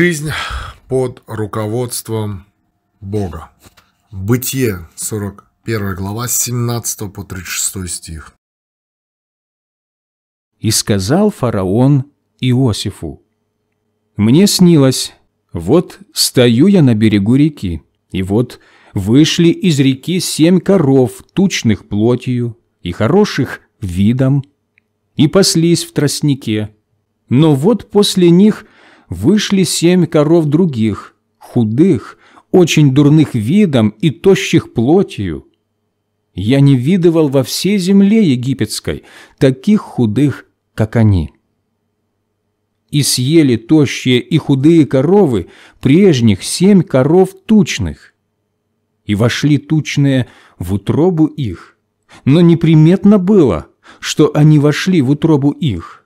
Жизнь под руководством Бога. Бытие, 41 глава, 17 по 36 стих. «И сказал фараон Иосифу, «Мне снилось, вот стою я на берегу реки, и вот вышли из реки семь коров, тучных плотью и хороших видом, и паслись в тростнике. Но вот после них – вышли семь коров других, худых, очень дурных видом и тощих плотью. Я не видывал во всей земле египетской таких худых, как они. И съели тощие и худые коровы прежних семь коров тучных. И вошли тучные в утробу их, но неприметно было, что они вошли в утробу их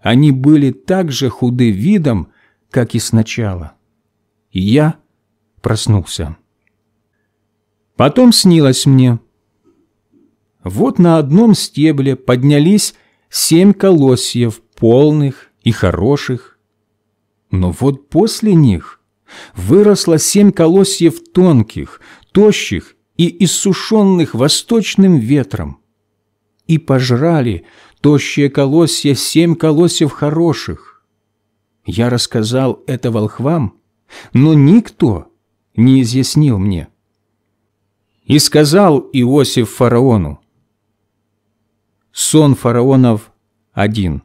они были так же худы видом, как и сначала. И я проснулся. Потом снилось мне. Вот на одном стебле поднялись семь колосьев, полных и хороших. Но вот после них выросло семь колосьев тонких, тощих и иссушенных восточным ветром, и пожрали тощие колосья, семь колосьев хороших. Я рассказал это волхвам, но никто не изъяснил мне. И сказал Иосиф фараону, «Сон фараонов один.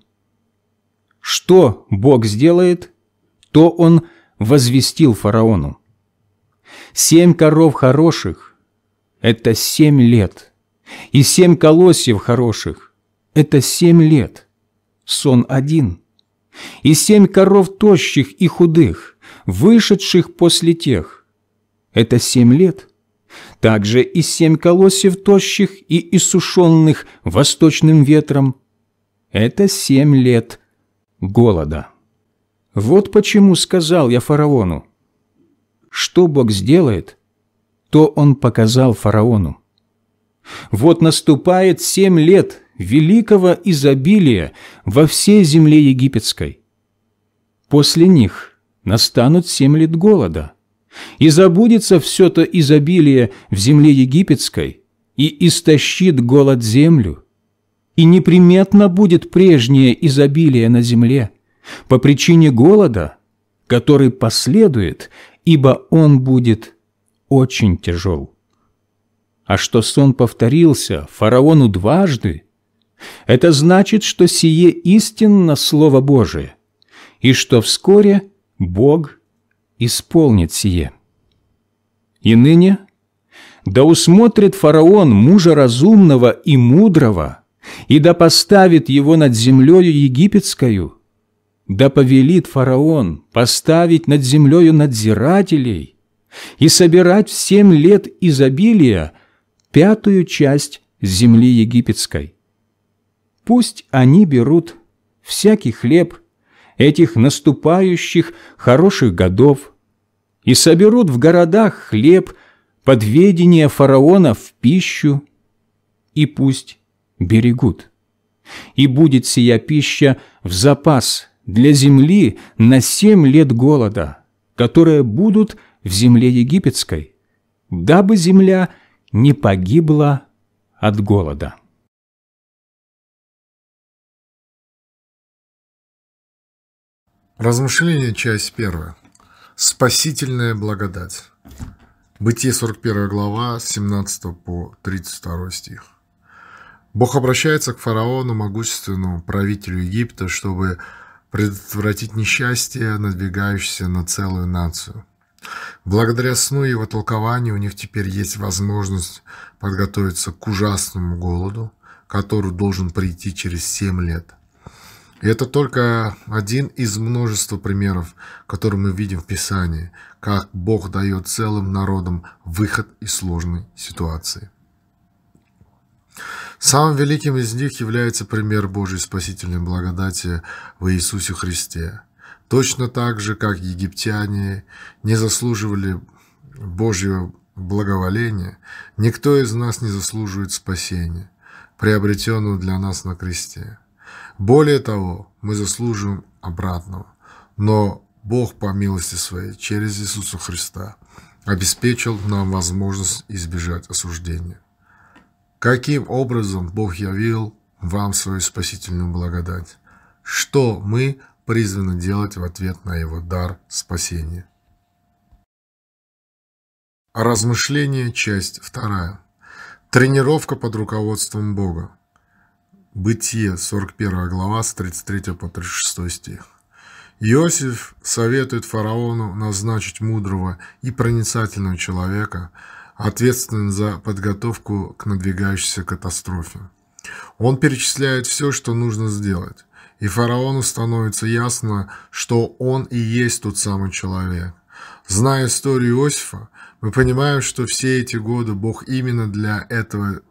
Что Бог сделает, то он возвестил фараону. Семь коров хороших – это семь лет, и семь колосьев хороших это семь лет. Сон один. И семь коров тощих и худых, вышедших после тех. Это семь лет. Также и семь колосьев тощих и иссушенных восточным ветром. Это семь лет голода. Вот почему сказал я фараону. Что Бог сделает, то он показал фараону. Вот наступает семь лет – великого изобилия во всей земле египетской. После них настанут семь лет голода, и забудется все то изобилие в земле египетской, и истощит голод землю, и неприметно будет прежнее изобилие на земле по причине голода, который последует, ибо он будет очень тяжел. А что сон повторился фараону дважды, это значит, что сие истинно Слово Божие, и что вскоре Бог исполнит сие. И ныне да усмотрит фараон мужа разумного и мудрого, и да поставит его над землею египетскою, да повелит фараон поставить над землею надзирателей и собирать в семь лет изобилия пятую часть земли египетской. Пусть они берут всякий хлеб этих наступающих хороших годов и соберут в городах хлеб под ведение фараона в пищу, и пусть берегут. И будет сия пища в запас для земли на семь лет голода, которые будут в земле египетской, дабы земля не погибла от голода. Размышление, часть первая. Спасительная благодать. Бытие 41 глава, 17 по 32 стих. Бог обращается к фараону, могущественному правителю Египта, чтобы предотвратить несчастье, надвигающееся на целую нацию. Благодаря сну и его толкованию у них теперь есть возможность подготовиться к ужасному голоду, который должен прийти через 7 лет – и это только один из множества примеров, которые мы видим в Писании, как Бог дает целым народам выход из сложной ситуации. Самым великим из них является пример Божьей спасительной благодати в Иисусе Христе. Точно так же, как египтяне не заслуживали Божьего благоволения, никто из нас не заслуживает спасения, приобретенного для нас на кресте. Более того, мы заслуживаем обратного. Но Бог по милости своей через Иисуса Христа обеспечил нам возможность избежать осуждения. Каким образом Бог явил вам свою спасительную благодать? Что мы призваны делать в ответ на его дар спасения? Размышление, часть вторая. Тренировка под руководством Бога. Бытие, 41 глава, с 33 по 36 стих. Иосиф советует фараону назначить мудрого и проницательного человека, ответственного за подготовку к надвигающейся катастрофе. Он перечисляет все, что нужно сделать, и фараону становится ясно, что он и есть тот самый человек. Зная историю Иосифа, мы понимаем, что все эти годы Бог именно для этого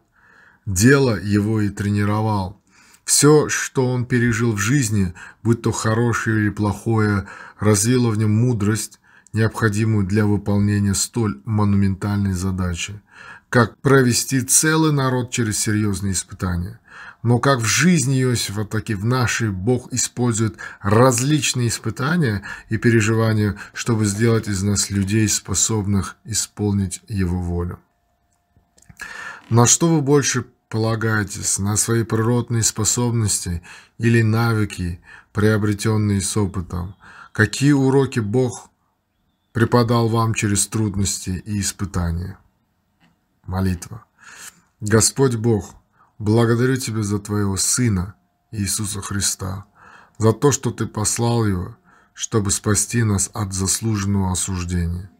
Дело его и тренировал. Все, что он пережил в жизни, будь то хорошее или плохое, развило в нем мудрость, необходимую для выполнения столь монументальной задачи, как провести целый народ через серьезные испытания. Но как в жизни Иосифа, так и в нашей Бог использует различные испытания и переживания, чтобы сделать из нас людей, способных исполнить Его волю. На что вы больше полагайтесь на свои природные способности или навыки, приобретенные с опытом. Какие уроки Бог преподал вам через трудности и испытания? Молитва. Господь Бог, благодарю Тебя за Твоего Сына Иисуса Христа, за то, что Ты послал Его, чтобы спасти нас от заслуженного осуждения.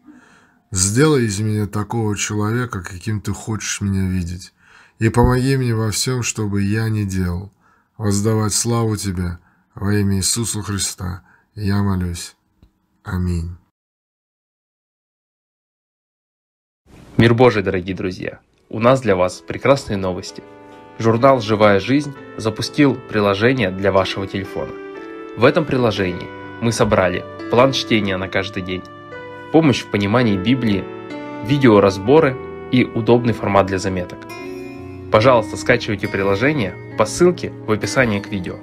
Сделай из меня такого человека, каким Ты хочешь меня видеть, и помоги мне во всем, что бы я ни делал, воздавать славу Тебе во имя Иисуса Христа. Я молюсь. Аминь. Мир Божий, дорогие друзья! У нас для вас прекрасные новости. Журнал «Живая жизнь» запустил приложение для вашего телефона. В этом приложении мы собрали план чтения на каждый день, помощь в понимании Библии, видеоразборы и удобный формат для заметок – Пожалуйста, скачивайте приложение по ссылке в описании к видео.